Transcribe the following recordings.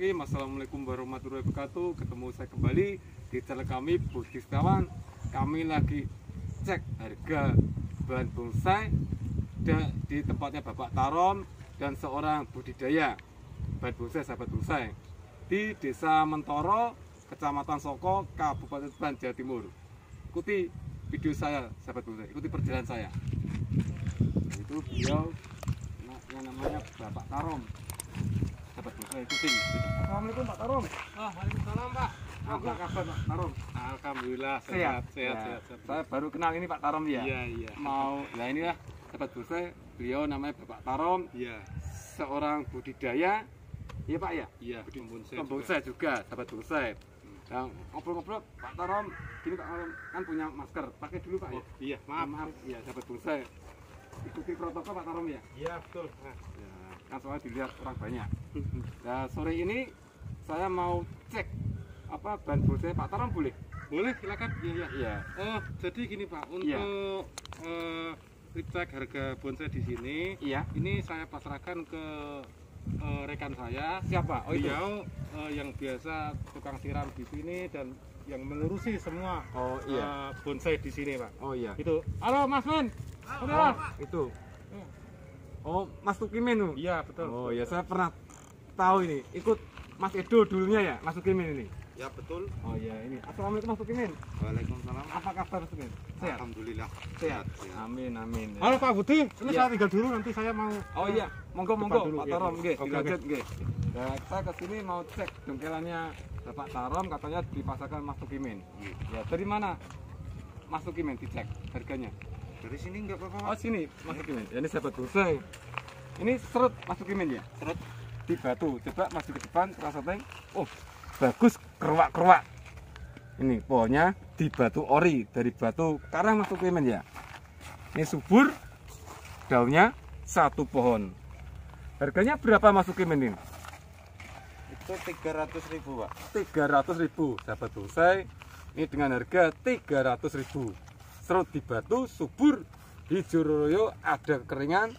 okay, Assalamualaikum warahmatullahi wabarakatuh Ketemu saya kembali di channel kami Budi Setiawan Kami lagi cek harga bahan bonsai Di tempatnya Bapak Tarom Dan seorang budidaya Bahan bonsai sahabat bonsai Di desa Mentoro Kecamatan Soko Kabupaten Tuban, Jawa Timur Ikuti video saya sahabat bonsai Ikuti perjalanan saya Itu beliau yang namanya Bapak Tarom sahabat desa ikutin. Assalamualaikum Pak Tarung. Ah, Waalaikumsalam Pak. Apa kabar Pak Tarung? Alhamdulillah sehat, sehat, sehat, ya. sehat, sehat. Saya baru kenal ini Pak Tarom ya. Iya, iya. Mau, nah inilah sahabat bursa, beliau namanya Bapak Tarom. Iya. Seorang budidaya, iya Pak ya. Iya. Pembonsai, Pembonsai juga. juga, sahabat bursa. Nah, ngobrol-ngobrol Pak Tarom, gini Pak Tarom kan punya masker, pakai dulu Pak ya? oh, ya. Iya, maaf, maaf, iya sahabat bursa. Ikuti protokol Pak Tarom ya. Iya betul. Nah, ya kan soalnya dilihat orang banyak mhm. nah sore ini saya mau cek apa ban bocor Pak Tarang boleh boleh silakan iya iya ya. oh jadi gini Pak untuk ya. uh, eh, cek harga bonsai di sini iya ini saya pasrahkan ke uh, rekan saya siapa oh, iya. itu? yang biasa tukang siram di sini dan yang melurusi semua oh, iya. uh, bonsai di sini pak oh iya itu halo Mas Men halo, halo. itu oh Mas Tukimin tuh iya betul oh betul. ya saya pernah tahu ini ikut Mas Edo dulunya ya Mas Tukimin ini ya betul oh iya ini assalamualaikum Mas Tukimin waalaikumsalam apa kabar Mas Tukimin sehat alhamdulillah sehat, sehat. amin amin ya. halo Pak Budi ini ya. saya tinggal dulu nanti saya mau oh iya monggo monggo dulu, Pak iya. Tarom nggih dilanjut nggih nah, saya ke sini mau cek jengkelannya Bapak Tarom katanya dipasarkan Mas Tukimin. Hmm. Ya, dari mana Mas Tukimin dicek harganya? dari sini nggak apa-apa oh sini masuk ya ini sahabat goseng ini serut masukin ya serut di batu coba masuk ke depan teng oh bagus keruak-keruak ini pohonnya di batu ori dari batu karang masuk kemen ya ini subur daunnya satu pohon harganya berapa masuk kemen ini itu 300 ribu pak 300 ribu sahabat bonsai ini dengan harga 300 ribu Serut di batu, subur, hijau royo, ada keringan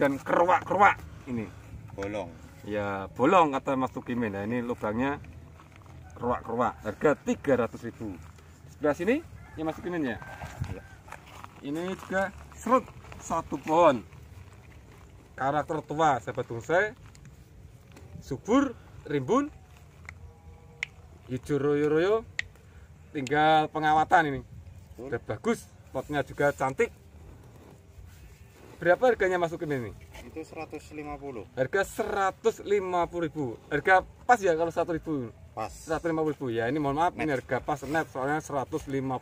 dan keruak-keruak ini. Bolong. Ya, bolong kata Mas Tukimin. Nah, ini lubangnya keruak-keruak. Harga 300 ribu Sebelah sini ini ya, Mas Tukimin ya? ya. Ini juga serut satu pohon. Karakter tua sahabat saya Subur, rimbun, hijau royo-royo tinggal pengawatan ini udah bagus potnya juga cantik berapa harganya masuk ke ini? itu 150 harga 150 harga pas ya kalau 1000 pas 150 ya ini mohon maaf net. ini harga pas net soalnya 150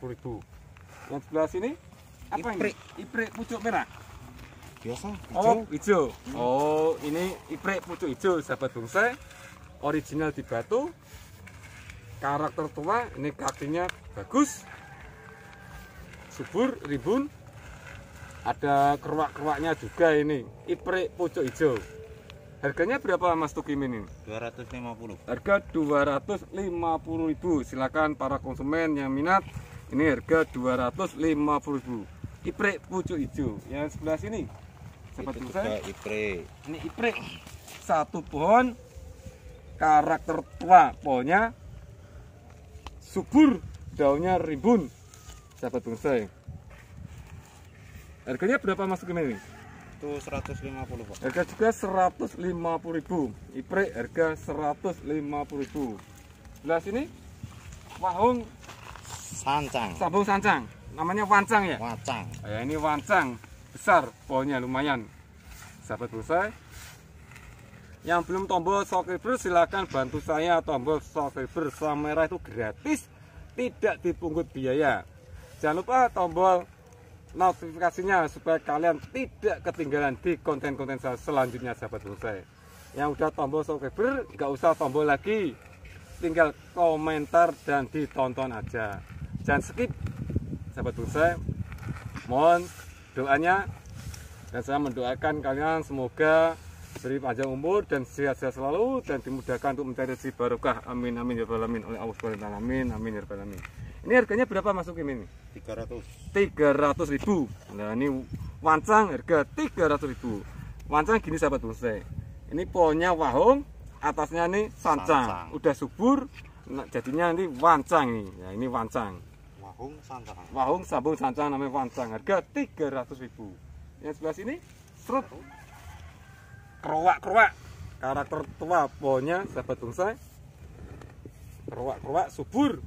ribu yang sebelah sini apa iprik. ini? iprik pucuk merah biasa hijau. oh hijau oh ini iprik pucuk hijau sahabat bungsai original di batu karakter tua ini kakinya bagus subur ribun ada keruak-keruaknya juga ini iprik pucuk hijau harganya berapa Mas Tukimin ini? 250 harga 250 ribu silakan para konsumen yang minat ini harga 250 ribu iprik pucuk hijau yang sebelah sini Sahabat itu juga iprik ini iprik satu pohon karakter tua pohonnya subur daunnya rimbun sahabat bonsai ya. harganya berapa masuk ini? itu 150 Pak. Harga juga ribu iprek harga ribu. Belas sini wahung sancang. Sabung sancang. Namanya wancang ya? Wancang. Ya ini wancang. Besar pohonnya lumayan. Sahabat bonsai. Yang belum tombol subscriber silahkan bantu saya tombol subscriber. sama merah itu gratis, tidak dipungut biaya. Jangan lupa tombol notifikasinya supaya kalian tidak ketinggalan di konten-konten saya selanjutnya sahabat bonsai. Yang udah tombol subscriber nggak usah tombol lagi, tinggal komentar dan ditonton aja. Jangan skip sahabat bonsai. Mohon doanya dan saya mendoakan kalian semoga beri panjang umur dan sehat-sehat selalu dan dimudahkan untuk mencari si barokah amin amin ya alamin oleh Allah subhanahu wa amin amin ya alamin ini harganya berapa Mas Ukim ini? 300. 300 ribu. Nah, ini wancang harga 300 ribu. Wancang gini sahabat bonsai. Ini pohonnya wahong, atasnya ini sancang. sancang. Udah subur, nah, jadinya ini wancang ini. Ya, ini wancang. Wahong sancang. Wahong sambung sancang namanya wancang. Harga 300 ribu. Yang sebelah sini serut keruak-keruak karakter tua pohonnya sahabat bonsai keruak-keruak subur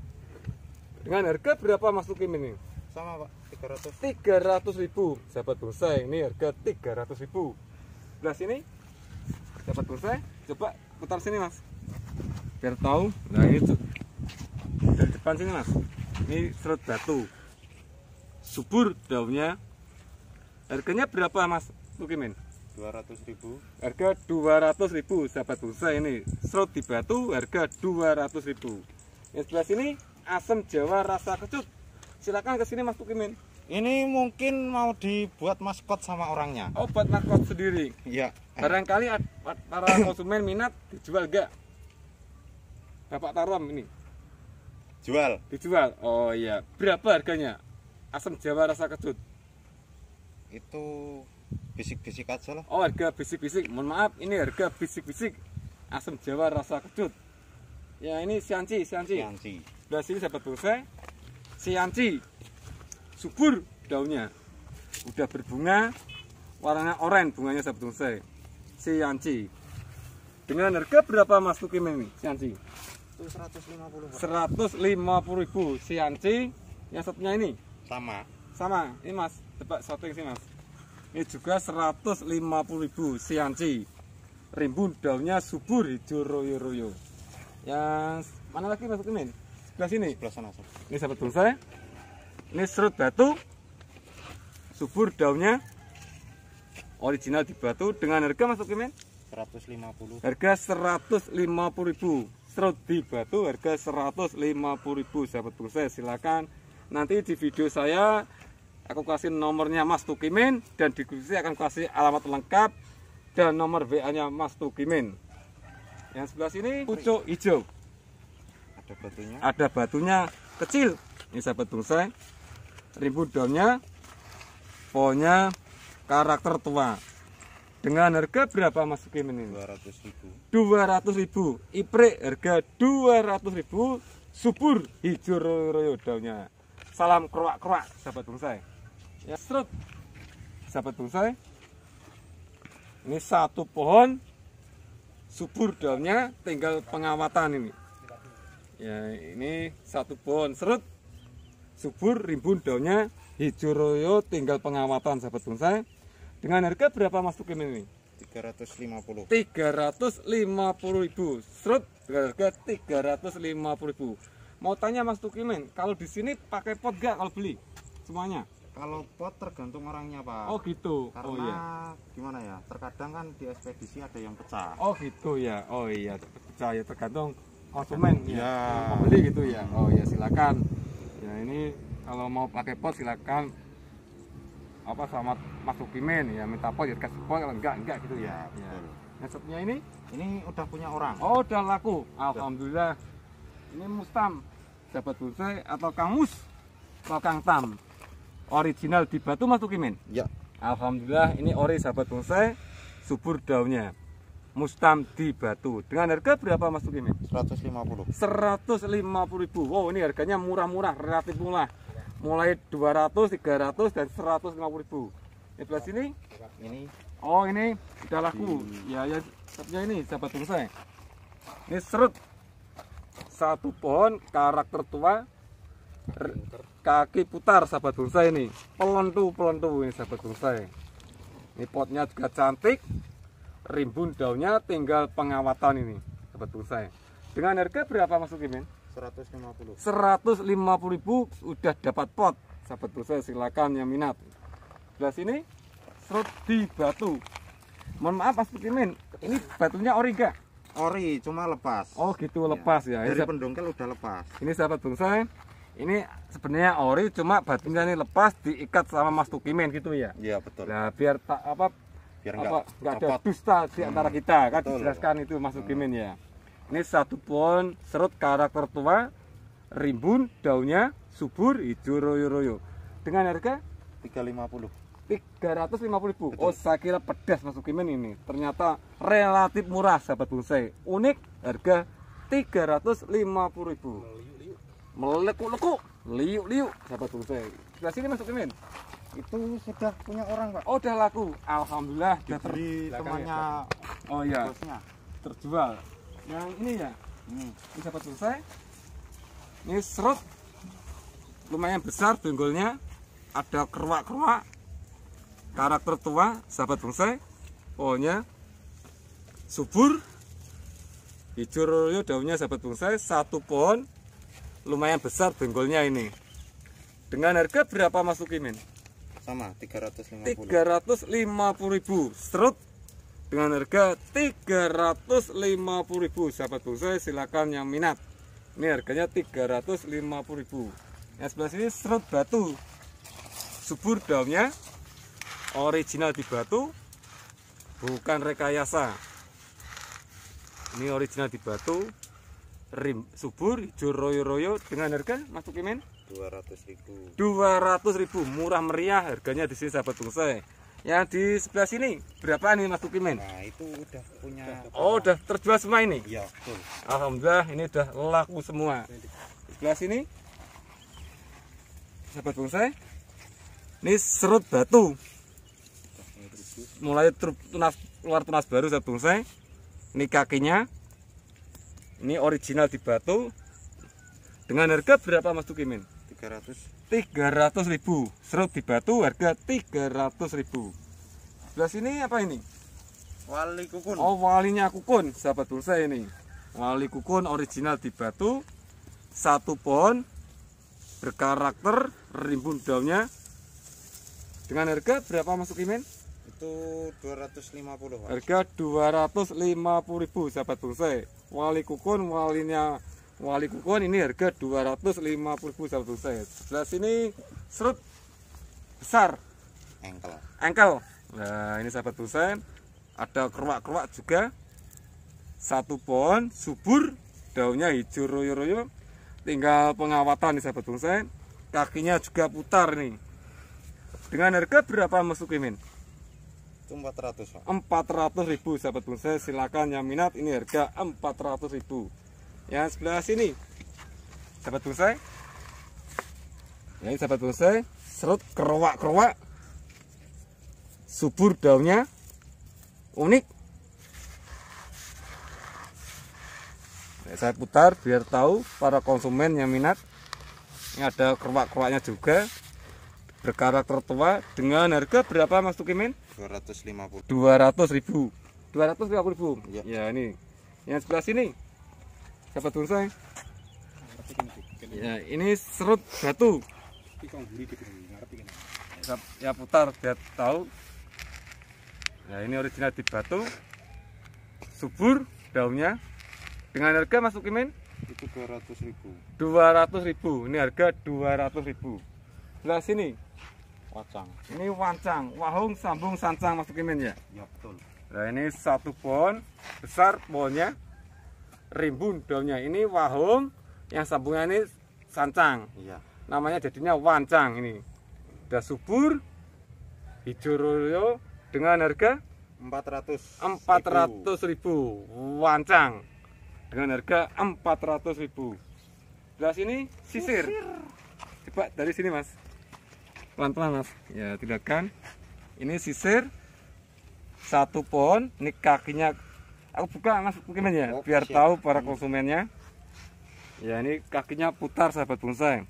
dengan harga berapa Mas Lukim ini? Sama Pak, 300 300 ribu Sahabat bonsai, ini harga 300 ribu Belah sini Sahabat bonsai, coba putar sini Mas Biar tahu, nah itu Dari depan sini Mas Ini serut batu Subur daunnya Harganya berapa Mas Lukimin? 200 ribu Harga 200 ribu Sahabat bonsai ini Serut di batu harga 200 ribu Yang sebelah sini asam Jawa rasa kecut. Silakan ke sini Mas Tukimin. Ini mungkin mau dibuat maskot sama orangnya. Oh, buat maskot sendiri. Iya. Barangkali para konsumen minat dijual gak? Bapak Tarom ini. Jual. Dijual. Oh iya. Berapa harganya? Asam Jawa rasa kecut. Itu bisik-bisik aja lah. Oh, harga bisik-bisik. Mohon maaf, ini harga bisik-bisik. Asam Jawa rasa kecut. Ya, ini sianci, sianci. Sianci. Belas nah, sini sahabat bonsai, anci subur daunnya, udah berbunga, warnanya oranye bunganya sahabat bonsai, anci Dengan harga berapa Mas Luki ini sianci? 150 150 ribu anci yang satunya ini sama sama ini mas tebak shooting sih mas ini juga 150 ribu anci rimbun daunnya subur hijau royo royo yang mana lagi mas ini Sebelah sini? Sebelah sana. Ini sahabat bonsai. Ya. Ini serut batu. Subur daunnya. Original di batu dengan harga masuk men? 150. Harga 150.000. Serut di batu harga 150.000 sahabat bonsai. Silakan nanti di video saya aku kasih nomornya Mas Tukimin dan di deskripsi akan kasih alamat lengkap dan nomor WA-nya Mas Tukimin. Yang sebelah sini pucuk hijau ada batunya ada batunya kecil ini sahabat bonsai ribu daunnya pohonnya karakter tua dengan harga berapa Mas Kim ini? 200 ribu 200 ribu iprek harga 200 ribu Subur hijau royo daunnya Salam keruak-keruak sahabat bonsai Ya serut Sahabat bonsai Ini satu pohon Subur daunnya tinggal pengawatan ini ya ini satu pohon serut subur rimbun daunnya hijau royo tinggal pengawatan sahabat bonsai dengan harga berapa mas Tukim ini? 350 350 ribu serut dengan harga 350 ribu mau tanya mas Tukimin kalau di sini pakai pot gak kalau beli semuanya? kalau pot tergantung orangnya pak oh gitu oh, karena oh, iya. gimana ya terkadang kan di ekspedisi ada yang pecah oh gitu ya oh iya pecah ya tergantung konsumen ya, ya. mau beli gitu ya oh ya silakan ya ini kalau mau pakai pot silakan apa selamat masuk pimen ya minta pot ya kasih pot kalau enggak enggak gitu ya, ya. ya. ini ini udah punya orang oh udah laku alhamdulillah ini mustam sahabat bonsai atau Mus, atau kang tam original di batu masuk pimen ya alhamdulillah ini ori sahabat bonsai subur daunnya Mustam di Batu. Dengan harga berapa Mas ini? 150. 150.000. Wow, ini harganya murah-murah, relatif murah. Mulai 200, 300 dan 150.000. Ini belah sini? Ini. Oh, ini sudah laku. Ya, ya, satunya ini sahabat bangsa. Ya. Ini serut. Satu pohon karakter tua kaki putar sahabat bonsai ini. Pelontu, pelontu ini sahabat bonsai Ini potnya juga cantik rimbun daunnya tinggal pengawatan ini sobat bonsai dengan harga berapa Mas Ukimin? 150 150 ribu udah dapat pot sahabat bonsai silakan yang minat sebelah sini serut di batu mohon maaf Mas Ukimin ini batunya ori gak? ori cuma lepas oh gitu ya. lepas ya dari pendongkel udah lepas ini sahabat bonsai ini sebenarnya ori cuma batunya ini lepas diikat sama Mas Tukimen gitu ya iya betul nah biar tak apa biar enggak nggak ada dusta di hmm. antara hmm. kita kan Betul. dijelaskan itu masuk hmm. Gimin ya ini satu pohon serut karakter tua rimbun daunnya subur hijau royo-royo dengan harga 350 350 ribu Betul. oh saya kira pedas masuk Gimin ini ternyata relatif murah sahabat bonsai unik harga 350 ribu melekuk-lekuk liuk-liuk sahabat bonsai sebelah sini masuk Gimin itu sudah punya orang pak oh udah laku alhamdulillah sudah ter temannya ya, oh iya bosnya. terjual yang ini ya hmm. ini dapat selesai ini serut lumayan besar benggolnya ada keruak-keruak karakter tua sahabat bonsai pohonnya subur hijau daunnya sahabat bonsai satu pohon lumayan besar benggolnya ini dengan harga berapa masukin? Lukimin? sama 350 350 ribu serut dengan harga 350 ribu sahabat bonsai silakan yang minat ini harganya 350 ribu yang sebelah sini serut batu subur daunnya original di batu bukan rekayasa ini original di batu rim subur hijau royo-royo dengan harga masuk imen 200.000. 200.000 murah meriah harganya di sini sahabat bungsai Yang di sebelah sini berapa nih Mas Tukimin? Nah, itu udah punya Oh, udah terjual semua ini? Iya, betul. Alhamdulillah ini udah laku semua. Di sebelah sini sahabat bungsai Ini serut batu. Mulai tunas keluar tunas baru sahabat bungsai Ini kakinya. Ini original di batu. Dengan harga berapa Mas Tukimin? 300 300 ribu serut di batu harga 300 ribu sebelah sini apa ini wali kukun oh walinya kukun sahabat bursa ini wali kukun original di batu satu pohon berkarakter rimbun daunnya dengan harga berapa masuk imen itu 250 harga 250 ribu sahabat bursa wali kukun walinya Wali Kukuan ini harga 250.000 satu set. Sebelah sini serut besar. Engkel. Engkel. Nah, ini sahabat Husain ada keruak-keruak juga. Satu pohon subur, daunnya hijau royo-royo. Tinggal pengawatan nih sahabat Husain. Kakinya juga putar nih. Dengan harga berapa Mas Tukimin? 400 ribu sahabat bonsai silakan yang minat ini harga 400 ribu yang sebelah sini sahabat bonsai ini sahabat bonsai serut keruak-keruak subur daunnya unik Oke, saya putar biar tahu para konsumen yang minat ini ada keruak-keruaknya juga berkarakter tua dengan harga berapa Mas Tukimin? 250. 200 ribu. 250 ribu. Ya. ya ini. Yang sebelah sini dapat bonsai? Ya? ya, ini serut batu. Ya putar biar tahu. ya ini original di batu. Subur daunnya. Dengan harga masuk Ukimin? Itu 200.000. 200.000. Ini harga 200.000. Nah, sini. Wancang. Ini wancang, wahung sambung sancang masuk Ukimin ya? Ya, betul. Nah, ini satu pohon besar pohonnya rimbun daunnya ini wahum yang sambungan ini sancang iya. namanya jadinya wancang ini udah subur hijau royo dengan harga 400 400 ribu. ribu wancang dengan harga 400 ribu sebelah sini sisir. sisir coba dari sini mas pelan-pelan mas ya tidak kan ini sisir satu pohon ini kakinya aku buka mas mungkin ya Oke, biar siap. tahu para konsumennya ya ini kakinya putar sahabat bonsai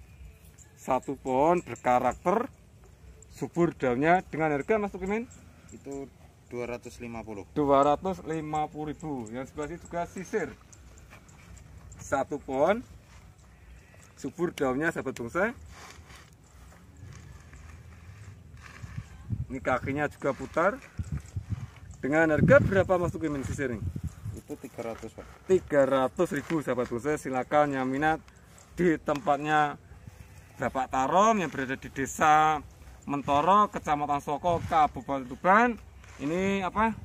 satu pohon berkarakter subur daunnya dengan harga mas Tukimin itu 250 250 ribu yang sebelah sini juga sisir satu pohon subur daunnya sahabat bonsai ini kakinya juga putar dengan harga berapa Mas Tukimin sisir ini? Itu 300 Pak 300 ribu sahabat bonsai silakan yang minat di tempatnya Bapak Tarom yang berada di desa Mentoro, Kecamatan Soko, Kabupaten Tuban Ini apa?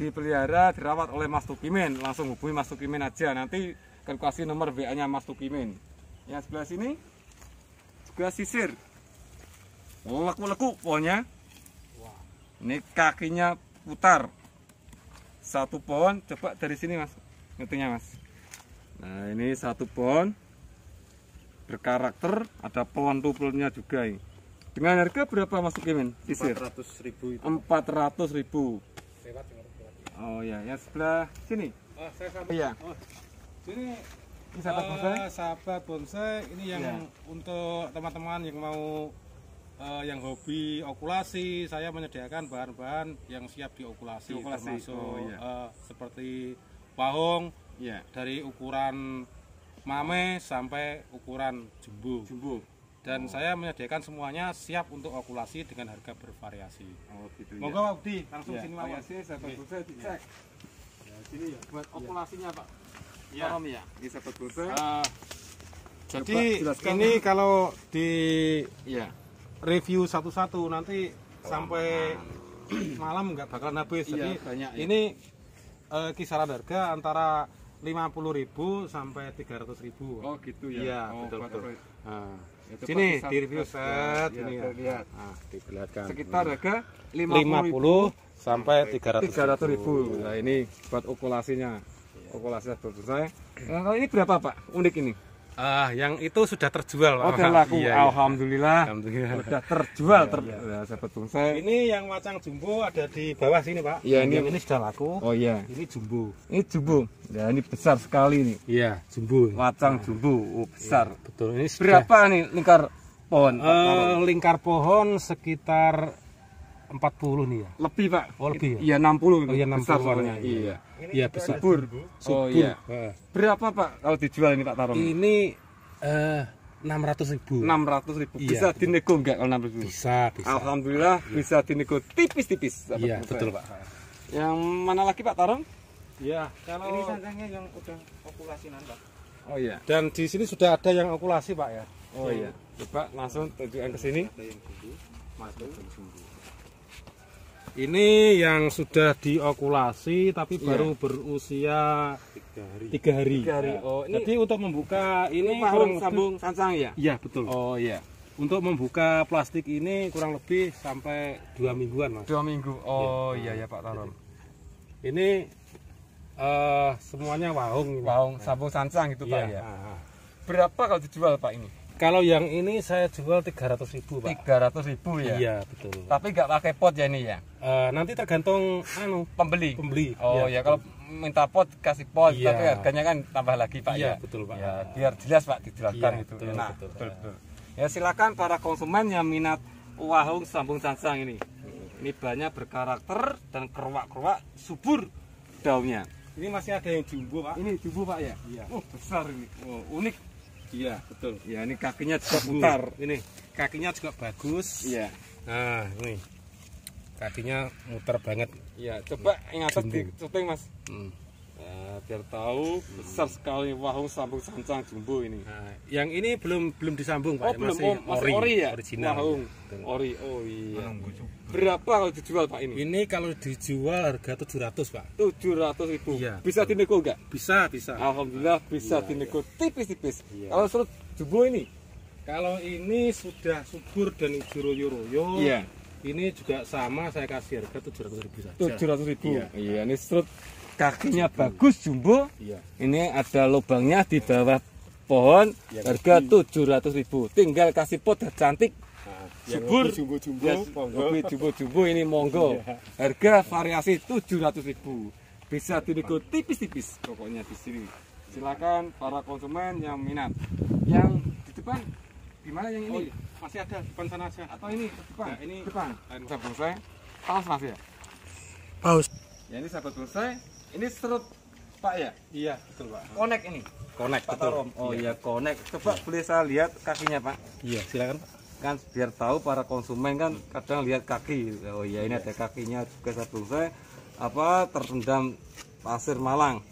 Dipelihara, dirawat oleh Mas Tukimin Langsung hubungi Mas Tukimin aja Nanti akan kasih nomor WA-nya Mas Tukimin Yang sebelah sini Juga sisir Leku-leku pokoknya Ini kakinya putar satu pohon coba dari sini mas ngitungnya mas nah ini satu pohon berkarakter ada pohon tumpulnya juga ini dengan harga berapa mas Kimin? sisir? 400 ribu itu 400 ribu oh ya yang sebelah sini oh, saya iya oh. ini ini sahabat eh, bonsai? Uh, bonsai ini yang ya. untuk teman-teman yang mau uh, yang hobi okulasi saya menyediakan bahan-bahan yang siap diokulasi, diokulasi. termasuk oh, iya. uh, seperti pahong iya. dari ukuran mame sampai ukuran jumbo. Jumbo. Dan oh. saya menyediakan semuanya siap untuk okulasi dengan harga bervariasi. Oh gitu. Monggo ya. Pak langsung iya. sini ya. saya sahabat dicek. Iya. Ya. sini ya. Buat iya. okulasinya Pak. Ya. Paham ya? Ini sahabat ah. jadi ini kalau di ya review satu-satu nanti Kelaman. Oh, sampai malam nggak bakalan habis. Iya, Jadi banyak, iya. ini ya. uh, kisaran harga antara 50.000 sampai 300.000. Oh, gitu ya. ya oh, betul betul. Nah, itu sini di review set ya, ini ya. Lihat. Nah, diperlihatkan. Sekitar harga 50, 50 sampai 300.000. ribu. Nah, ini buat okulasinya. Iya. Okulasinya selesai. Nah, ini berapa, Pak? Unik ini. Ah, uh, yang itu sudah terjual, Pak. Oh, laku. Iya, iya, Alhamdulillah. Alhamdulillah. Sudah terjual, ter iya, iya. Saya... Ini yang wacang jumbo ada di bawah sini, Pak. Iya, ini ini sudah laku. Oh iya. Ini jumbo. Ini jumbo. Ya, ini besar sekali nih. Iya, jumbo. Wacang nah. jumbo, oh, iya, besar. Iya, betul. Ini sudah... berapa nih lingkar pohon? Uh, lingkar pohon sekitar 40 nih ya. Lebih, Pak. Oh, lebih ya. Iya, 60. Oh, iya 60 besar soalnya. Ya. Iya. Iya, ya, besar. Subur. Oh, iya. Berapa, Pak, kalau dijual ini, Pak Tarung? Ini eh uh, enam ratus ribu enam ratus ribu iya, bisa iya, dinego enggak kalau enam ribu bisa bisa alhamdulillah iya. bisa dinego tipis-tipis iya betul pak yang mana lagi pak Tarung ya kalau ini sangkanya yang udah okulasi nanti oh iya dan di sini sudah ada yang okulasi pak ya oh iya coba langsung tujuan ke sini masuk ini yang sudah diokulasi tapi iya. baru berusia tiga hari. Tiga hari. Tiga hari. Ya. Oh, ini Jadi untuk membuka ini, ini kurang sambung sancang ya? Iya betul. Oh iya. Untuk membuka plastik ini kurang lebih sampai dua mingguan mas. Dua minggu. Iya. Oh iya ya Pak Taron. Ini uh, semuanya waung. Waung sambung sancang gitu iya. Pak ya. Ah, ah. Berapa kalau dijual Pak ini? Kalau yang ini saya jual 300 ribu Pak. 300 ribu ya? Iya betul. Tapi nggak pakai pot ya ini ya? Uh, nanti tergantung anu pembeli. Pembeli. Oh iya, ya, ya kalau minta pot kasih pot iya. tapi harganya kan tambah lagi Pak iya, ya? betul Pak. Ya, biar jelas Pak dijelaskan iya, itu. Betul, nah, betul, betul, betul. Ya silakan para konsumen yang minat wahung sambung sansang ini. Ini banyak berkarakter dan keruak-keruak subur daunnya. Ini masih ada yang jumbo Pak. Ini jumbo Pak ya? Iya. Oh, besar ini. Oh, unik. Iya, betul. Ya, ini kakinya juga putar. Ini kakinya juga bagus. Iya. Nah, ini kakinya muter banget. Iya, coba ingat di, Mas. Hmm biar tahu besar sekali wahung sambung sancang jumbo ini. Nah, yang ini belum belum disambung Pak. Oh, ya? belum masih, oh, masih ori, ori ya. Original. Wahung. Ori. Oh iya. Berapa kalau dijual Pak ini? Ini kalau dijual harga 700 Pak. 700 ribu. Iya, bisa dinego enggak? Bisa, bisa. Alhamdulillah bisa iya, dinego iya. tipis-tipis. Iya. Kalau surut jumbo ini? Kalau ini sudah subur dan juru royo Iya. Ini juga sama saya kasih harga 700 ribu saja. 700 ribu. Iya, iya ini surut kakinya bagus jumbo. Iya. Ini ada lubangnya di bawah pohon ya, harga tujuh ratus ribu tinggal kasih pot cantik nah, subur jumbo jumbo ya, jumbo jumbo ini monggo iya. harga variasi tujuh ratus ribu bisa dinego tipis-tipis pokoknya di sini silakan para konsumen yang minat yang di depan gimana yang ini oh, iya. masih ada depan sana saja atau ini depan nah, ini depan saya selesai paus masih ya paus ya ini sahabat selesai ini serut Pak ya? Iya, betul Pak. Konek ini. Konek, betul. Tarom. Oh iya. iya, konek. Coba iya. boleh saya lihat kakinya Pak? Iya, silakan Pak. Kan biar tahu para konsumen kan kadang lihat kaki. Oh iya, ini iya. ada kakinya juga satu saya apa terendam pasir Malang.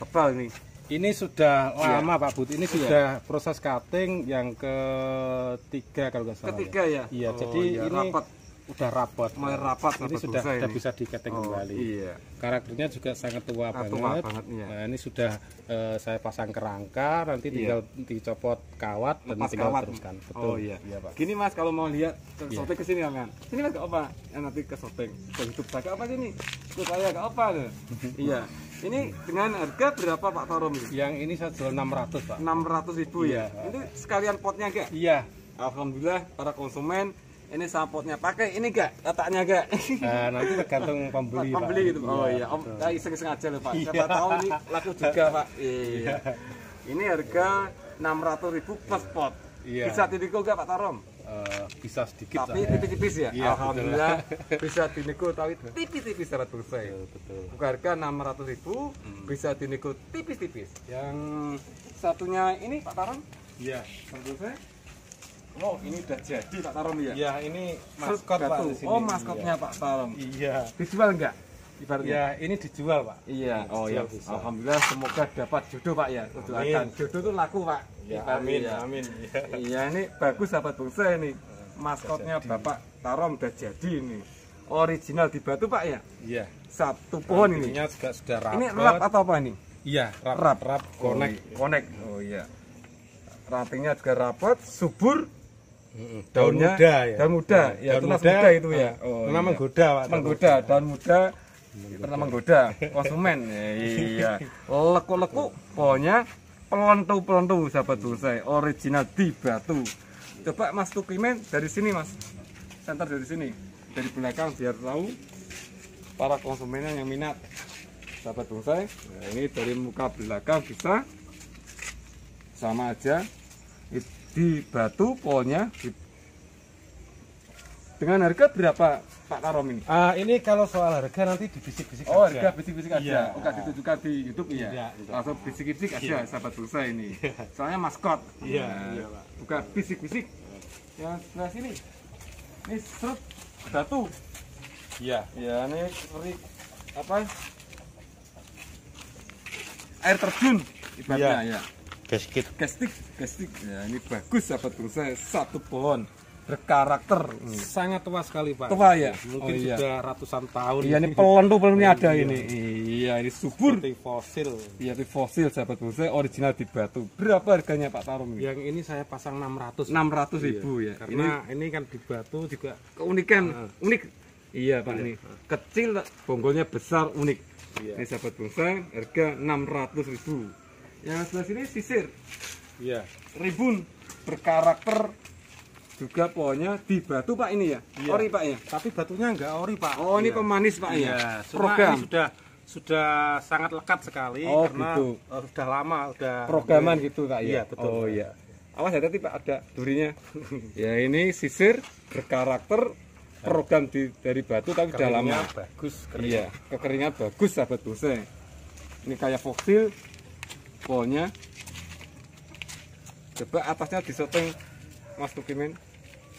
Tebal ini. Ini sudah iya. lama iya. Pak but Ini sudah proses cutting yang ketiga kalau nggak salah. Ya. Ketiga ya. Iya, oh, jadi iya, ini rapat udah rapat mulai rapat ini sudah, sudah bisa diketeng oh, kembali iya. karakternya juga sangat tua, nah, banget, tua banget iya. nah ini sudah uh, saya pasang kerangka nanti iya. tinggal dicopot kawat dan tinggal kawat. teruskan betul oh, iya. iya pak gini mas kalau mau lihat ke iya. kesini kan sini mas apa ya, nanti ke sobek hidup saya apa sini ke saya ke apa iya ini dengan harga berapa Pak Tarum? Yang ini saya jual 600 Pak 600 ribu ya? iya. ya? Ini sekalian potnya enggak? Iya Alhamdulillah para konsumen ini sapotnya pakai ini gak letaknya gak nah, nanti tergantung pembeli pembeli pak. gitu oh iya, iya. om saya iseng iseng aja loh pak siapa iya. tahu ini laku juga pak iya, iya ini harga enam ratus ribu per pot iya. bisa dinego gak pak Tarom Uh, bisa sedikit tapi ya. tipis-tipis ya, iya, alhamdulillah betul. bisa dinego tapi tipis-tipis sangat bursa ya betul, betul. harga ratus ribu hmm. bisa dinego tipis-tipis yang satunya ini Pak Tarom? iya sangat berusaha Oh, ini udah jadi Pak Tarom ya? Iya, ini maskot Pak Oh, maskotnya iya. Pak Tarom. Iya. Dijual enggak? Ibaratnya. Ya, ini dijual, Pak. Iya. Ini oh, ya. Alhamdulillah semoga dapat jodoh, Pak ya. Akan. Jodoh tuh laku, Pak. Ya, amin, ya. amin. Ya. Iya, ini bagus sahabat bangsa ini. Maskotnya Bapak Tarom udah jadi ini. Original di Batu, Pak ya? Iya. Satu pohon ini. Ini juga sudah rapat. Ini rap atau apa ini? Iya, rap. Rap, rap connect. Oh, iya. connect. Oh iya. Rantingnya juga rapat, subur, daun muda ya. Daun muda, ya daun muda, muda itu ya. Oh, iya. menggoda, Pak. Menggoda, daun muda pernah menggoda konsumen. iya. Leku-leku pokoknya pelontu-pelontu sahabat bonsai original di Batu. Coba Mas Tukimen dari sini, Mas. Center dari sini. Dari belakang biar tahu para konsumennya yang minat sahabat bonsai. Nah, ini dari muka belakang bisa sama aja. Itu di batu polnya dengan harga berapa Pak Karom ini? Uh, ah, ini kalau soal harga nanti dibisik-bisik oh, aja. harga bisik-bisik aja. buka iya. Bukan ditunjukkan di YouTube iya. iya. Iya. Langsung bisik-bisik aja iya. sahabat bursa ini. Iya. Soalnya maskot. Iya, nah, iya, Pak. Bukan bisik-bisik. Yang sebelah sini. Ini serut batu. Iya. Ya, ini seperti apa? Air terjun ibaratnya iya. ya. Keskit. Kestik, Ya, ini bagus sahabat terus Satu pohon berkarakter hmm. sangat tua sekali pak. Tua ya. Mungkin oh, iya. sudah ratusan tahun. Iya ini pelon tuh pelon ini iya, ada iya. ini. Iya ini subur. Seperti fosil. Iya ini fosil sahabat guru saya original di batu. Berapa harganya Pak Tarum? Ini? Yang ini saya pasang 600. 600 iya. ribu ya. Karena ini, ini kan di batu juga keunikan uh, unik. Iya pak ini kecil bonggolnya besar unik. Iya. Ini sahabat bungsa harga 600 ribu yang sebelah sini sisir iya ribun berkarakter juga pohonnya di batu pak ini ya iya. ori pak ya tapi batunya enggak ori pak oh iya. ini pemanis pak ya? iya. ya program ini sudah sudah sangat lekat sekali oh, karena gitu. Eh, sudah lama sudah programan gitu pak ya iya, betul, oh iya awas ya tadi pak ada durinya ya ini sisir berkarakter program di, dari batu tapi sudah lama bagus kering. iya kekeringan bagus sahabat bose ini kayak fosil pokoknya coba atasnya disoteng Mas Tukimin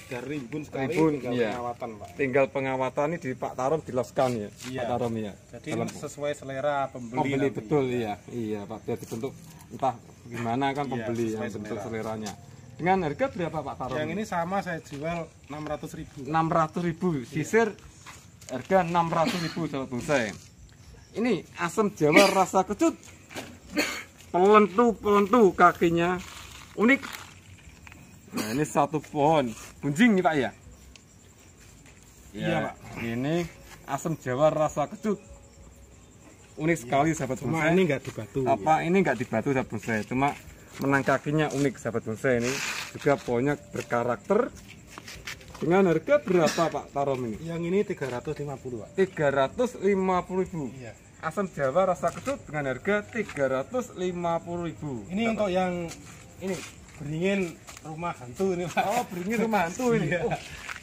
dari ribun sekali tinggal iya. pengawatan Pak tinggal pengawatan ini di Pak Tarom jelaskan ya iya. Pak Tarom ya jadi Dalam, sesuai selera pembeli, pembeli betul iya iya Pak biar dibentuk entah gimana kan iya, pembeli iya, yang bentuk selera. seleranya dengan harga berapa Pak Tarom? yang ini sama saya jual 600 ribu 600 ribu iya. sisir iya. harga 600 ribu sahabat bonsai ya. ini asam jawa rasa kecut pelentu-pelentu kakinya unik nah ini satu pohon kunjing nih pak ya? Iya, ya iya pak ini asam jawa rasa kecut unik sekali iya. sahabat cuma bonsai ini nggak dibatu apa ya. ini nggak dibatu sahabat bonsai cuma menang kakinya unik sahabat bonsai ini juga pohonnya berkarakter dengan harga berapa pak tarom ini? yang ini 350 pak 350 ribu iya asam jawa rasa ketut dengan harga 350.000 ini untuk yang ini beringin rumah hantu ini Pak oh beringin rumah hantu ini iya.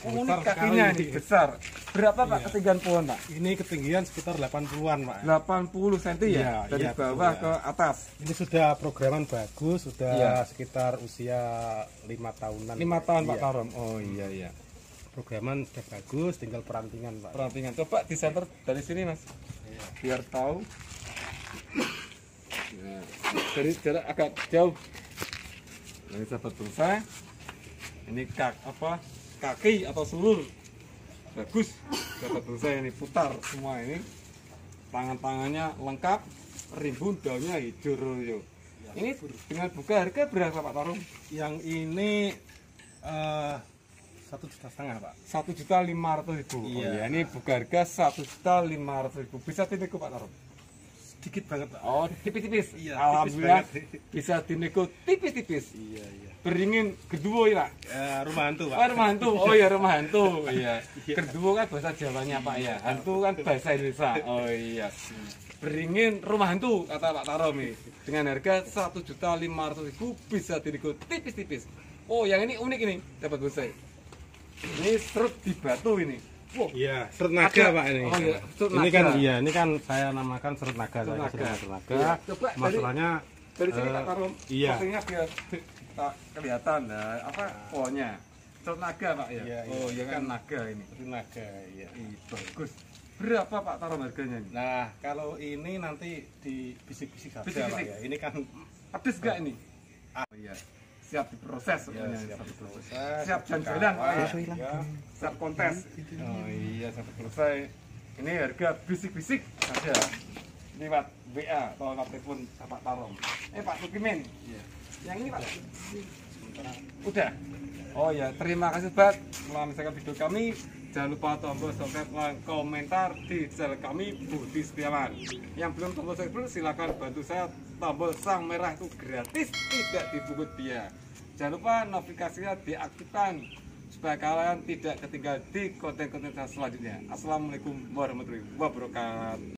oh, unik kakinya ini besar berapa Pak iya. ketinggian pohon Pak? ini ketinggian sekitar 80an Pak 80 cm ya? Iya, dari iya, bawah iya. ke ya. atas ini sudah programan bagus sudah iya. sekitar usia 5 tahunan 5 tahun iya. Pak Karom oh iya iya programan sudah bagus tinggal perantingan Pak perantingan coba di center dari sini Mas biar tahu dari jarak agak jauh ini sahabat bursa ini kak apa kaki atau sulur bagus sahabat bursa ini putar semua ini tangan-tangannya lengkap rimbun daunnya hijau yo ini dengan buka harga berapa Pak Tarung? Yang ini uh, satu juta setengah pak satu juta lima ratus ribu iya. Oh, ya. ini buka harga satu juta lima ratus ribu bisa dinego pak Tarum sedikit banget pak oh tipis-tipis iya, alhamdulillah tipis bisa dinego tipis-tipis iya iya beringin kedua ya pak ya, rumah hantu pak oh, rumah hantu oh iya rumah hantu iya, iya. kedua kan bahasa Jawanya pak ya iya. hantu kan bahasa Indonesia oh iya beringin rumah hantu kata Pak taromi dengan harga satu juta lima ratus ribu bisa dinego tipis-tipis oh yang ini unik ini dapat bonsai ini serut di batu ini Wow. Iya, serut naga Ada. Pak ini. Oh, iya. ini kan iya, ini kan saya namakan serut naga serut naga. Iya. naga. serut naga. Iya. Coba masalahnya dari, dari sini uh, eh, taruh iya. biar tak kelihatan nah, apa pohonnya. Serut naga Pak ya. Iya, iya. oh, iya kan, kan naga ini. Serut naga, iya. bagus. Berapa Pak taruh harganya ini? Nah, kalau ini nanti di bisik-bisik saja Bisik -bisik. Pak ya. Ini kan pedes enggak eh, ini? Ah, iya siap diproses iya, sebenarnya ya, siap diproses siap jalan ya. siap kontes oh iya sampai selesai ini harga bisik-bisik saja lewat WA atau lewat telepon Pak Tarom eh Pak Sukimin iya. yang ini Pak udah oh ya terima kasih Pak telah menyaksikan video kami jangan lupa tombol subscribe dan komentar di channel kami Budi Setiawan yang belum tombol subscribe silahkan bantu saya tombol sang merah itu gratis tidak dibungkut biaya Jangan lupa notifikasinya diaktifkan supaya kalian tidak ketinggalan di konten-konten selanjutnya. Assalamualaikum warahmatullahi wabarakatuh.